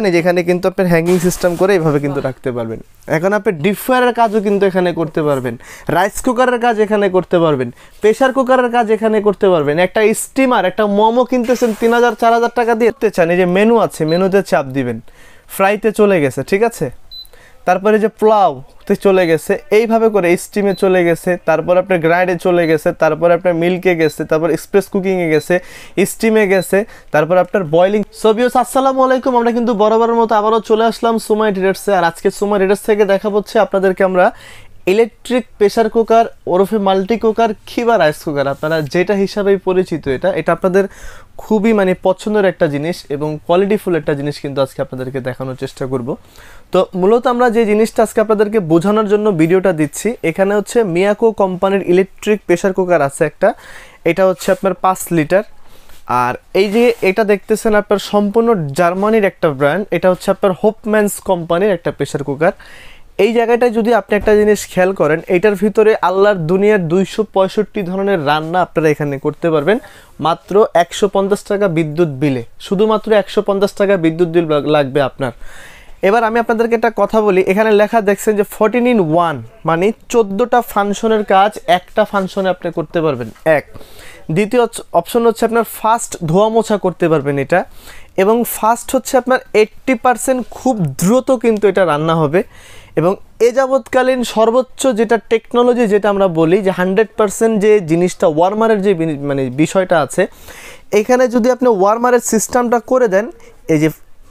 মানে যেখানে কিন্তু আপনার হ্যাঙ্গিং সিস্টেম করে এভাবে কিন্তু রাখতে পারবেন এখন আপনি ডিপ ফ্রায়ারের কাজও কিন্তু এখানে করতে পারবেন রাইস কুকারের কাজ এখানে করতে পারবেন প্রেশার কুকারের কাজ এখানে করতে পারবেন একটা স্টিমার একটা মোমো কিনতেছেন তিন হাজার চার হাজার টাকা দিয়ে চান এই যে মেনু আছে মেনুতে চাপ দিবেন ফ্রাইতে চলে গেছে ঠিক আছে তারপরে যে তে চলে গেছে এইভাবে করে স্টিমে চলে গেছে তারপর আপনার গ্রাইডে চলে গেছে তারপর আপনার মিল্কে গেছে তারপর এক্সপ্রেস কুকিংয়ে গেছে স্টিমে গেছে তারপর আপনার বয়লিং সবিও আসসালামু আলাইকুম আমরা কিন্তু বরাবরের মতো আবারও চলে আসলাম সুমাই রেডার্সে আর আজকে সুমাই রেডার্স থেকে দেখা হচ্ছে আপনাদেরকে আমরা ইলেকট্রিক প্রেশার কুকার ওরফে মাল্টি কুকার কিবা রাইস কুকার আপনারা যেটা হিসাবেই পরিচিত এটা এটা আপনাদের খুবই মানে পছন্দের একটা জিনিস এবং কোয়ালিটিফুল একটা জিনিস কিন্তু আজকে আপনাদেরকে দেখানোর চেষ্টা করব তো মূলত আমরা যে জিনিসটা আজকে আপনাদেরকে বোঝানোর জন্য ভিডিওটা দিচ্ছি এখানে হচ্ছে মিয়াকো কোম্পানির ইলেকট্রিক প্রেশার কুকার আছে একটা এটা হচ্ছে আপনার পাঁচ লিটার আর এই যে এটা দেখতেছেন আপনার সম্পূর্ণ জার্মানির একটা ব্র্যান্ড এটা হচ্ছে আপনার হোপম্যান্স কোম্পানির একটা প্রেশার কুকার এই জায়গাটায় যদি আপনি একটা জিনিস খেয়াল করেন এটার ভিতরে আল্লাহর দুনিয়ার দুইশো পঁয়ষট্টি ধরনের রান্না আপনারা এখানে করতে পারবেন মাত্র একশো পঞ্চাশ টাকা বিদ্যুৎ বিলে শুধুমাত্র একশো পঞ্চাশ টাকা বিদ্যুৎ বিল লাগবে আপনার এবার আমি আপনাদেরকে একটা কথা বলি এখানে লেখা দেখছেন যে ফোরটিন ইন ওয়ান মানে চোদ্দোটা ফাংশনের কাজ একটা ফাংশনে আপনি করতে পারবেন এক দ্বিতীয় অপশন হচ্ছে আপনার ফার্স্ট ধোয়া মোছা করতে পারবেন এটা এবং ফার্স্ট হচ্ছে আপনার এইট্টি পারসেন্ট খুব দ্রুত কিন্তু এটা রান্না হবে এবং এ যাবৎকালীন সর্বোচ্চ যেটা টেকনোলজি যেটা আমরা বলি যে হান্ড্রেড পারসেন্ট যে জিনিসটা ওয়ার্মারের যে মানে বিষয়টা আছে এখানে যদি আপনি ওয়ার্মারের সিস্টেমটা করে দেন এই যে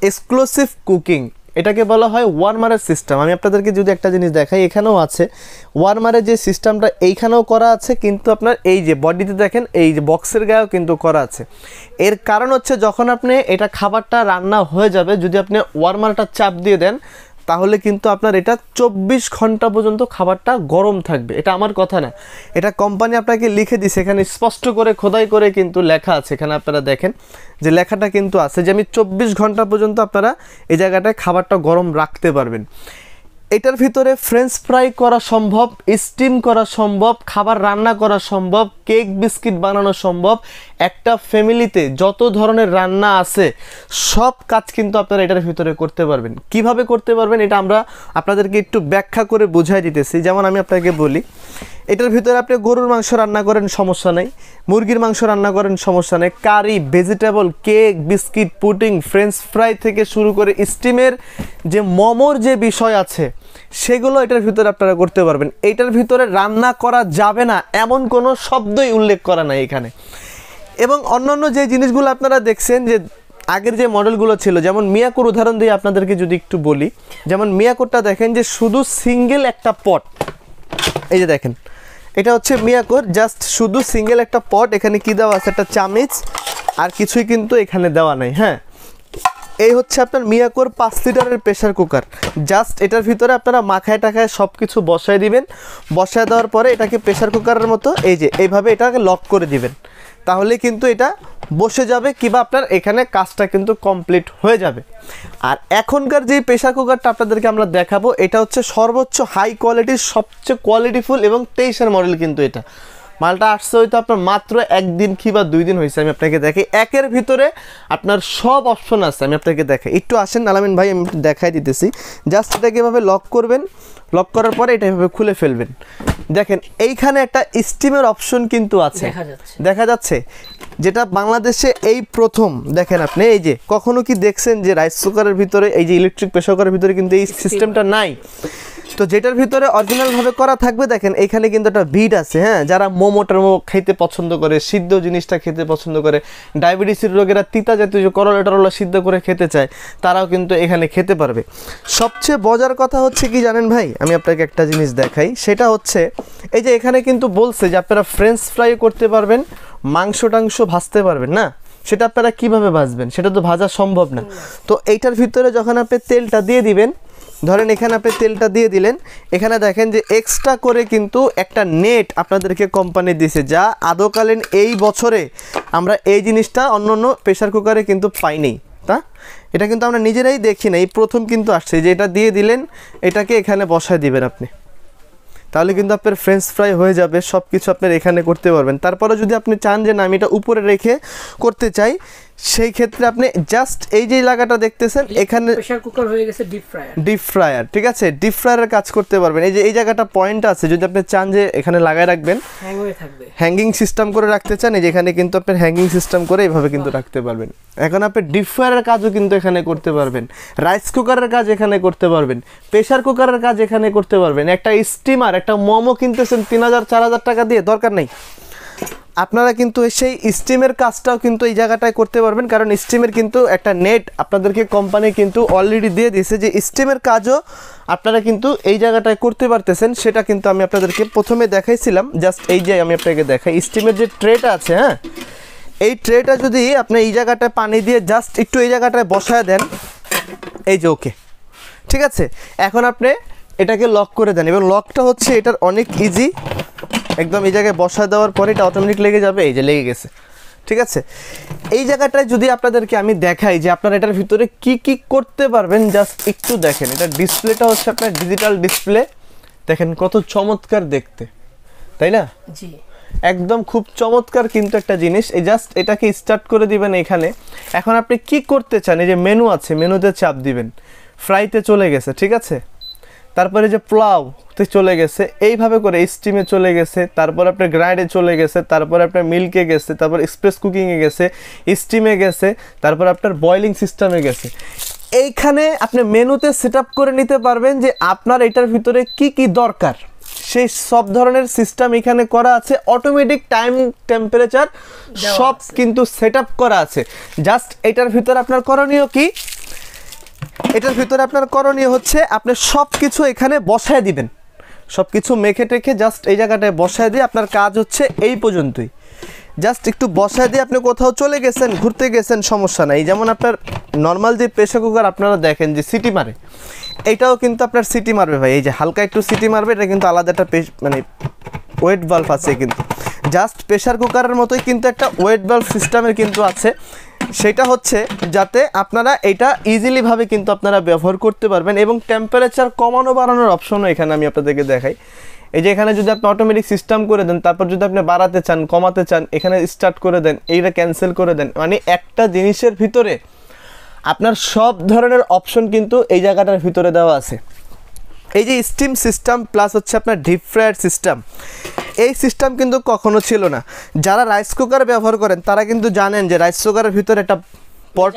এক্সক্লুসিভ কুকিং এটাকে বলা হয় ওয়ারমারের সিস্টেম আমি আপনাদেরকে যদি একটা জিনিস দেখাই এখানেও আছে ওয়ারমারের যে সিস্টেমটা এইখানেও করা আছে কিন্তু আপনার এই যে বডিতে দেখেন এই যে বক্সের গায়েও কিন্তু করা আছে এর কারণ হচ্ছে যখন আপনি এটা খাবারটা রান্না হয়ে যাবে যদি আপনি ওয়ারমারটা চাপ দিয়ে দেন তাহলে কিন্তু আপনার এটা চব্বিশ ঘন্টা পর্যন্ত খাবারটা গরম থাকবে এটা আমার কথা না এটা কোম্পানি আপনাকে লিখে দিছে এখানে স্পষ্ট করে খোদাই করে কিন্তু লেখা আছে এখানে আপনারা দেখেন যে লেখাটা কিন্তু আছে যে আমি চব্বিশ ঘন্টা পর্যন্ত আপনারা এই জায়গাটায় খাবারটা গরম রাখতে পারবেন এটার ভিতরে ফ্রেঞ্চ ফ্রাই করা সম্ভব স্টিম করা সম্ভব খাবার রান্না করা সম্ভব কেক বিস্কিট বানানো সম্ভব একটা ফ্যামিলিতে যত ধরনের রান্না আছে সব কাজ কিন্তু আপনারা এটার ভিতরে করতে পারবেন কিভাবে করতে পারবেন এটা আমরা আপনাদেরকে একটু ব্যাখ্যা করে বোঝাই দিতেছি যেমন আমি আপনাকে বলি এটার ভিতরে আপনি গরুর মাংস রান্না করেন সমস্যা নেই মুরগির মাংস রান্না করেন সমস্যা নেই curry vegetable cake biscuit pudding French fry থেকে শুরু করে স্টিমের যে মোমোর যে বিষয় আছে সেগুলো এটার ভিতরে আপনারা করতে পারবেন এইটার ভিতরে রান্না করা যাবে না এমন কোনো শব্দই উল্লেখ করা নাই এখানে এবং অন্যান্য যে জিনিসগুলো আপনারা দেখছেন যে আগের যে মডেলগুলো ছিল যেমন মিয়াকুর উদাহরণ দিয়ে আপনাদেরকে যদি একটু বলি যেমন মিয়াকুরটা দেখেন যে শুধু সিঙ্গেল একটা পট এই যে দেখেন এটা হচ্ছে মিয়াকুর জাস্ট শুধু সিঙ্গেল একটা পট এখানে কি দেওয়া আছে একটা চামিচ আর কিছুই কিন্তু এখানে দেওয়া নাই হ্যাঁ এই হচ্ছে আপনার মিয়াকোর পাঁচ লিটারের প্রেশার কুকার জাস্ট এটার ভিতরে আপনারা মাখায় টাখায় সব কিছু বসায় দিবেন বসায় দেওয়ার পরে এটাকে প্রেশার কুকারের মতো এই যে এইভাবে এটাকে লক করে দিবেন তাহলে কিন্তু এটা বসে যাবে কিংবা আপনার এখানে কাজটা কিন্তু কমপ্লিট হয়ে যাবে আর এখনকার যে প্রেশার কুকারটা আপনাদেরকে আমরা দেখাবো এটা হচ্ছে সর্বোচ্চ হাই কোয়ালিটির সবচেয়ে কোয়ালিটিফুল এবং তেইশের মডেল কিন্তু এটা মালটা আসছে হয়তো আপনার মাত্র একদিন কি বা দুই দিন হয়েছে আমি আপনাকে দেখি একের ভিতরে আপনার সব অপশন আছে আমি আপনাকে দেখাই একটু আসেন আলামিন ভাই আমি একটু দেখাই দিতেছি জাস্ট এটাকে এভাবে লক করবেন লক করার পরে এটা এভাবে খুলে ফেলবেন দেখেন এইখানে একটা স্টিমের অপশন কিন্তু আছে দেখা যাচ্ছে যেটা বাংলাদেশে এই প্রথম দেখেন আপনি এই যে কখনো কি দেখছেন যে রাইস কুকারের ভিতরে এই যে ইলেকট্রিক প্রেশার কুকারের ভিতরে কিন্তু এই সিস্টেমটা নাই তো যেটার ভিতরে অরিজিনালভাবে করা থাকবে দেখেন এখানে কিন্তু একটা ভিট আছে হ্যাঁ যারা মোমো খেতে পছন্দ করে সিদ্ধ জিনিসটা খেতে পছন্দ করে ডায়াবেটিসের রোগেরা তিতা জাতীয় যে করলা টরলা সিদ্ধ করে খেতে চায় তারাও কিন্তু এখানে খেতে পারবে সবচেয়ে বজার কথা হচ্ছে কি জানেন ভাই আমি আপনাকে একটা জিনিস দেখাই সেটা হচ্ছে এই যে এখানে কিন্তু বলছে যে আপনারা ফ্রেঞ্চ ফ্রাই করতে পারবেন মাংস টাংস ভাজতে পারবেন না সেটা আপনারা কিভাবে ভাজবেন সেটা তো ভাজা সম্ভব না তো এইটার ভিতরে যখন আপনি তেলটা দিয়ে দিবেন ধরেন এখানে আপনি তেলটা দিয়ে দিলেন এখানে দেখেন যে এক্সট্রা করে কিন্তু একটা নেট আপনাদেরকে কোম্পানি দিছে যা আদকালীন এই বছরে আমরা এই জিনিসটা অন্য অন্য প্রেশার কুকারে কিন্তু পাইনি তা এটা কিন্তু আমরা নিজেরাই দেখি না এই প্রথম কিন্তু আসছে যে এটা দিয়ে দিলেন এটাকে এখানে বসায় দিবেন আপনি তাহলে কিন্তু আপনার ফ্রেঞ্চ ফ্রাই হয়ে যাবে সব কিছু আপনার এখানে করতে পারবেন তারপরে যদি আপনি চান যে না আমি এটা উপরে রেখে করতে চাই সেই ক্ষেত্রে আপনি জাস্ট এই যে এলাকাটা দেখতেছেন এখানে প্রেসার কুকার হয়ে গেছে ডিপ ফ্রায়ার ডিপ ফ্রায়ার ঠিক আছে ডিপ ফ্রায়ারের কাজ করতে পারবেন এই যে এই জায়গাটা পয়েন্ট আছে যদি আপনি চান যে এখানে লাগায় রাখবেন হ্যাং হয়ে থাকবে হ্যাঙ্গিং সিস্টেম করে রাখতে চান এই যে এখানে কিন্তু আপনি হ্যাঙ্গিং সিস্টেম করে এইভাবে কিন্তু রাখতে পারবেন এখন আপনি ডিপ ফ্রায়ারের কাজও কিন্তু এখানে করতে পারবেন রাইস কুকারের কাজ এখানে করতে পারবেন প্রেসার কুকারের কাজ এখানে করতে পারবেন একটা স্টিমার একটা মোমো কিনতেছেন তিন হাজার চার হাজার টাকা দিয়ে দরকার নেই আপনারা কিন্তু সেই স্টিমের কাজটাও কিন্তু এই জায়গাটায় করতে পারবেন কারণ স্টিমের কিন্তু একটা নেট আপনাদেরকে কোম্পানি কিন্তু অলরেডি দিয়ে দিয়েছে যে স্টিমের কাজও আপনারা কিন্তু এই জায়গাটায় করতে পারতেছেন সেটা কিন্তু আমি আপনাদেরকে প্রথমে দেখাইছিলাম জাস্ট এই যে আমি আপনাকে দেখাই স্টিমের যে ট্রেটা আছে হ্যাঁ এই ট্রেটা যদি আপনি এই জায়গাটায় পানি দিয়ে জাস্ট একটু এই জায়গাটায় বসায় দেন এই যে ওকে ঠিক আছে এখন আপনি এটাকে লক করে দেন এবং লকটা হচ্ছে এটার অনেক ইজি একদম এই জায়গায় বসা দেওয়ার পরে এটা অটোমেটিক লেগে যাবে এই যে লেগে গেছে ঠিক আছে এই জায়গাটায় যদি আপনাদেরকে আমি দেখাই যে আপনারা এটার ভিতরে কি কি করতে পারবেন জাস্ট একটু দেখেন এটা ডিসপ্লেটা হচ্ছে আপনার ডিজিটাল ডিসপ্লে দেখেন কত চমৎকার দেখতে তাই না জি একদম খুব চমৎকার কিন্তু একটা জিনিস এই জাস্ট এটাকে স্টার্ট করে দিবেন এখানে এখন আপনি কি করতে চান এই যে মেনু আছে মেনুতে চাপ দিবেন ফ্রাইতে চলে গেছে ঠিক আছে তারপরে যে পোলাওতে চলে গেছে এইভাবে করে স্টিমে চলে গেছে তারপর আপনার গ্রাইডে চলে গেছে তারপর আপনার মিল্কে গেছে তারপর এক্সপ্রেস কুকিংয়ে গেছে স্টিমে গেছে তারপর আপনার বয়লিং সিস্টেমে গেছে এইখানে আপনি মেনুতে সেট করে নিতে পারবেন যে আপনার এটার ভিতরে কি কি দরকার সেই সব ধরনের সিস্টেম এখানে করা আছে অটোমেটিক টাইম টেম্পারেচার সব কিন্তু সেট করা আছে জাস্ট এটার ভিতরে আপনার করণীয় কি এটার ভিতরে আপনার করণীয় হচ্ছে আপনি সব কিছু এখানে বসায় দিবেন সব কিছু মেখে টেখে জাস্ট এই জায়গাটায় বসায় দিয়ে আপনার কাজ হচ্ছে এই পর্যন্তই জাস্ট একটু বসায় দিয়ে আপনি কোথাও চলে গেছেন ঘুরতে গেছেন সমস্যা নাই যেমন আপনার নর্মাল যে প্রেশার কুকার আপনারা দেখেন যে সিটি মারে এটাও কিন্তু আপনার সিটি মারবে ভাই এই যে হালকা একটু সিটি মারবে এটা কিন্তু আলাদা একটা মানে ওয়েট বাল্ব আছে কিন্তু জাস্ট প্রেশার কুকারের মতোই কিন্তু একটা ওয়েট বাল্ব সিস্টেমের কিন্তু আছে সেটা হচ্ছে যাতে আপনারা এটা ইজিলিভাবে কিন্তু আপনারা ব্যবহার করতে পারবেন এবং টেম্পারেচার কমানো বাড়ানোর অপশনও এখানে আমি আপনাদেরকে দেখাই এই যে এখানে যদি আপনি অটোমেটিক সিস্টেম করে দেন তারপর যদি আপনি বাড়াতে চান কমাতে চান এখানে স্টার্ট করে দেন এইটা ক্যান্সেল করে দেন মানে একটা জিনিসের ভিতরে আপনার সব ধরনের অপশন কিন্তু এই জায়গাটার ভিতরে দেওয়া আছে এই যে স্টিম সিস্টেম প্লাস হচ্ছে আপনার ডিপ ফ্রায়ার সিস্টেম এই সিস্টেম কিন্তু কখনো ছিল না যারা রাইস কুকার ব্যবহার করেন তারা কিন্তু জানেন যে রাইস কুকারের ভিতরে একটা পট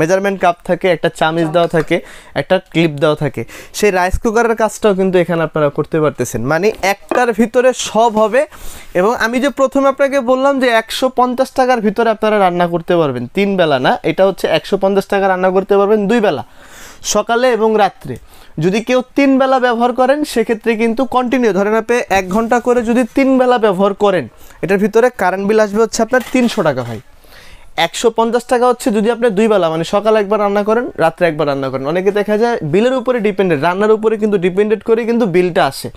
মেজারমেন্ট কাপ থাকে একটা চামিচ দেওয়া থাকে একটা ক্লিপ দেওয়া থাকে সেই রাইস কুকারের কাজটাও কিন্তু এখানে আপনারা করতে পারতেছেন মানে একটার ভিতরে সব হবে এবং আমি যে প্রথমে আপনাকে বললাম যে একশো পঞ্চাশ টাকার ভিতরে আপনারা রান্না করতে পারবেন তিন বেলা না এটা হচ্ছে একশো পঞ্চাশ টাকা রান্না করতে পারবেন দুই বেলা সকালে এবং রাত্রে যদি কেউ তিন বেলা ব্যবহার করেন সেক্ষেত্রে কিন্তু কন্টিনিউ ধরেন আপনি এক ঘন্টা করে যদি তিন বেলা ব্যবহার করেন এটার ভিতরে কারেন্ট বিল আসবে হচ্ছে আপনার তিনশো টাকা হয় একশো পঞ্চাশ টাকা হচ্ছে যদি আপনি দুই বেলা মানে সকালে একবার রান্না করেন রাত্রে একবার রান্না করেন অনেকে দেখা যায় বিলের উপরে ডিপেন্ডেড রান্নার উপরে কিন্তু ডিপেন্ডেড করে কিন্তু বিলটা আসে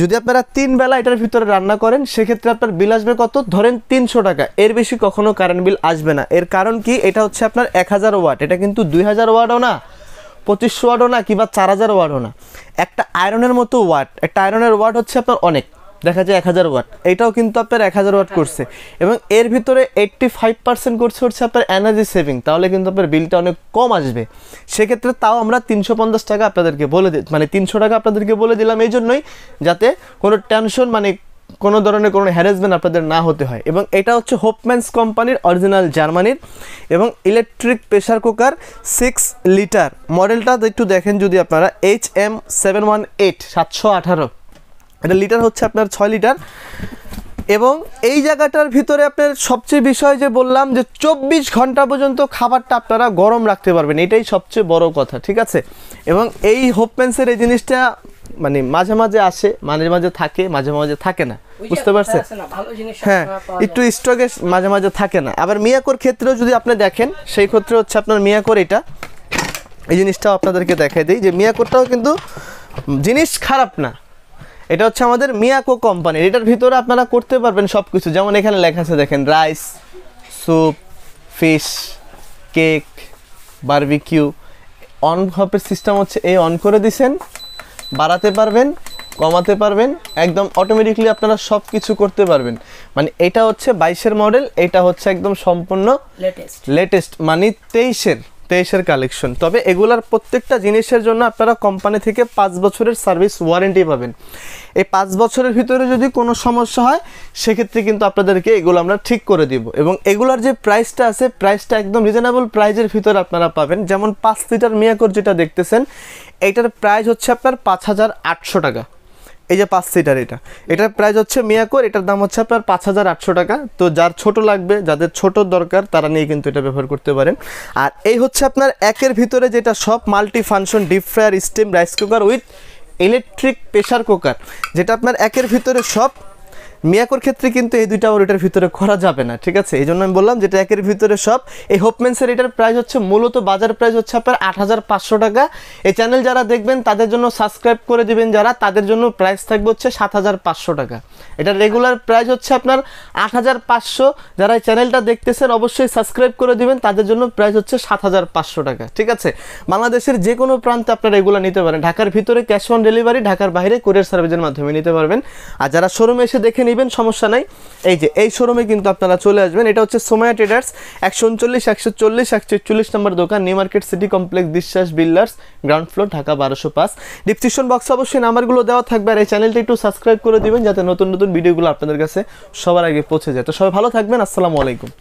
যদি আপনারা তিন বেলা এটার ভিতরে রান্না করেন সেক্ষেত্রে আপনার বিল আসবে কত ধরেন তিনশো টাকা এর বেশি কখনও কারেন্ট বিল আসবে না এর কারণ কি এটা হচ্ছে আপনার এক হাজার ওয়াট এটা কিন্তু দুই হাজার ওয়াটও না পঁচিশশো ওয়াটও না কিংবা চার হাজার ওয়াটও না একটা আয়রনের মতো ওয়াট একটা আয়রনের ওয়াট হচ্ছে আপনার অনেক দেখা যায় এক হাজার ওয়াট এটাও কিন্তু আপনার এক হাজার ওয়াট করছে এবং এর ভিতরে এইট্টি ফাইভ পার্সেন্ট করছে হচ্ছে আপনার এনার্জি সেভিং তাহলে কিন্তু আপনার বিলটা অনেক কম আসবে সেক্ষেত্রে তাও আমরা তিনশো পঞ্চাশ টাকা আপনাদেরকে বলে দিই মানে তিনশো টাকা আপনাদেরকে বলে দিলাম এই জন্যই যাতে কোনো টেনশন মানে কোনো ধরনের কোনো হ্যারাসমেন্ট আপনাদের না হতে হয় এবং এটা হচ্ছে হোপম্যান্স কোম্পানির অরিজিনাল জার্মানির এবং electric pressure cooker six litre মডেলটা একটু দেখেন যদি আপনারা H M seven one eight সাতশো আঠারো এটা লিটার হচ্ছে আপনার ছয় লিটার এবং এই জায়গাটার ভিতরে আপনার সবচেয়ে বিষয় যে বললাম যে চব্বিশ ঘন্টা পর্যন্ত খাবারটা আপনারা গরম রাখতে পারবেন এটাই সবচেয়ে বড় কথা ঠিক আছে এবং এই হোপম্যান্সের এই জিনিসটা মানে মাঝে মাঝে আসে মাঝে মাঝে থাকে মাঝে মাঝে থাকে না বুঝতে পারছেন হ্যাঁ একটু স্টকে মাঝে মাঝে থাকে না আবার মিয়াকোর ক্ষেত্রেও যদি আপনি দেখেন সেই ক্ষেত্রে হচ্ছে আপনার মিয়াকোর এটা এই জিনিসটাও আপনাদেরকে দেখাই দিই যে মিয়াকোরটাও কিন্তু জিনিস খারাপ না এটা হচ্ছে আমাদের মিয়াকো কোম্পানি এটার ভিতরে আপনারা করতে পারবেন সব কিছু যেমন এখানে লেখা আছে দেখেন rice soup fish cake barbecue on হপের সিস্টেম হচ্ছে এই অন করে দিছেন বাড়াতে পারবেন কমাতে পারবেন একদম অটোমেটিকলি আপনারা সব কিছু করতে পারবেন মানে এটা হচ্ছে বাইশের মডেল এটা হচ্ছে একদম সম্পূর্ণ লেটেস্ট লেটেস্ট মানে তেইশের তেইশের কালেকশন তবে এগুলার প্রত্যেকটা জিনিসের জন্য আপনারা কোম্পানি থেকে পাঁচ বছরের সার্ভিস ওয়ারেন্টি পাবেন এই পাঁচ বছরের ভিতরে যদি কোনো সমস্যা হয় সেক্ষেত্রে কিন্তু আপনাদেরকে এগুলো আমরা ঠিক করে দিব এবং এগুলার যে প্রাইসটা আছে প্রাইসটা একদম রিজনেবল প্রাইজের ভিতরে আপনারা পাবেন যেমন পাঁচ লিটার মিয়াকর যেটা দেখতেছেন এটার প্রাইস হচ্ছে আপনার পাঁচ হাজার আটশো টাকা এই যে পাঁচ সিটার এটা এটার প্রাইস হচ্ছে মিয়াকোর এটার দাম হচ্ছে আপনার পাঁচ হাজার আটশো টাকা তো যার ছোট লাগবে যাদের ছোট দরকার তারা নিয়ে কিন্তু এটা ব্যবহার করতে পারেন আর এই হচ্ছে আপনার একের ভিতরে যেটা সব multi function deep fryer steam rice cooker with electric pressure cooker যেটা আপনার একের ভিতরে সব মিয়াকোর ক্ষেত্রে কিন্তু এই দুইটা ওটার ভিতরে করা যাবে না ঠিক আছে এই জন্য আমি বললাম যেটা একের ভিতরে সব এই হোপমেন্সের এটার প্রাইস হচ্ছে মূলত বাজার প্রাইস হচ্ছে আপনার আট হাজার পাঁচশো টাকা এই চ্যানেল যারা দেখবেন তাদের জন্য সাবস্ক্রাইব করে দিবেন যারা তাদের জন্য প্রাইস থাকবে হচ্ছে সাত হাজার পাঁচশো টাকা এটার রেগুলার প্রাইস হচ্ছে আপনার আট হাজার পাঁচশো যারা এই চ্যানেলটা দেখতেছেন অবশ্যই সাবস্ক্রাইব করে দিবেন তাদের জন্য প্রাইস হচ্ছে সাত হাজার পাঁচশো টাকা ঠিক আছে বাংলাদেশের যে কোনো প্রান্তে আপনারা এগুলো নিতে পারেন ঢাকার ভিতরে ক্যাশ অন ডেলিভারি ঢাকার বাইরে কুরিয়ার সার্ভিসের মাধ্যমে নিতে পারবেন আর যারা শোরুমে এসে দেখে নেবেন সমস্যা নাই এই যে এই শোরুমে কিন্তু আপনারা চলে আসবেন এটা হচ্ছে সোমায়া ট্রেডার্স একশো উনচল্লিশ একশো চল্লিশ একশো একচল্লিশ নম্বর দোকান new market city complex Biswas builders ground floor Dhaka বারোশো পাঁচ ডিসক্রিপশন বক্সে অবশ্যই নাম্বারগুলো দেওয়া থাকবে আর এই চ্যানেলটি একটু সাবস্ক্রাইব করে দিবেন যাতে নতুন নতুন ভিডিওগুলো আপনাদের কাছে সবার আগে পৌঁছে যায় তো সবাই ভালো থাকবেন আসসালামু আলাইকুম